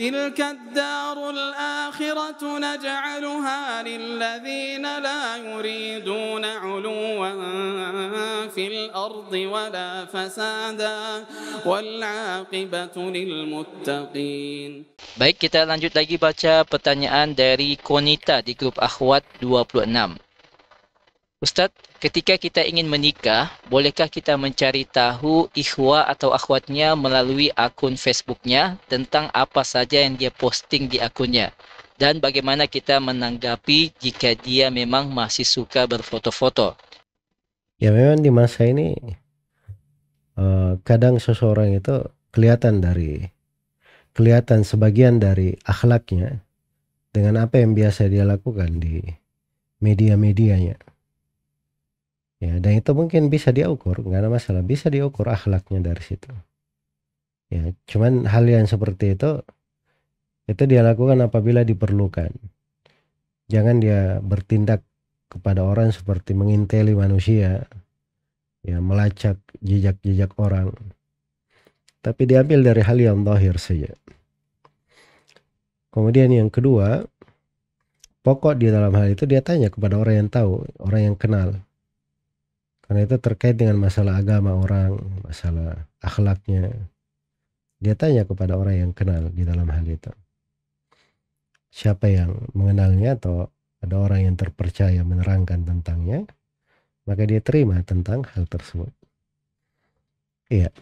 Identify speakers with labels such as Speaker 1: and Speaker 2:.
Speaker 1: تلك الدار الآخرة نجعلها للذين لا يريدون علوا في الأرض ولا فسادا والعاقبة للمتقين
Speaker 2: Baik, kita lanjut lagi baca pertanyaan dari Konita di grup Akhwat 26. Ustadz, ketika kita ingin menikah, bolehkah kita mencari tahu ikhwa atau akhwatnya melalui akun Facebooknya tentang apa saja yang dia posting di akunnya? Dan bagaimana kita menanggapi jika dia memang masih suka berfoto-foto?
Speaker 3: Ya memang di masa ini eh, kadang seseorang itu kelihatan dari kelihatan sebagian dari akhlaknya dengan apa yang biasa dia lakukan di media-medianya Ya, dan itu mungkin bisa diukur, nggak ada masalah, bisa diukur akhlaknya dari situ. Ya, cuman hal yang seperti itu itu dia lakukan apabila diperlukan. Jangan dia bertindak kepada orang seperti menginteli manusia, ya melacak jejak-jejak orang. Tapi diambil dari hal yang zahir saja. Kemudian yang kedua, pokok di dalam hal itu dia tanya kepada orang yang tahu, orang yang kenal karena itu terkait dengan masalah agama orang, masalah akhlaknya. Dia tanya kepada orang yang kenal di dalam hal itu. Siapa yang mengenalnya atau ada orang yang terpercaya menerangkan tentangnya, maka dia terima tentang hal tersebut.
Speaker 2: Iya.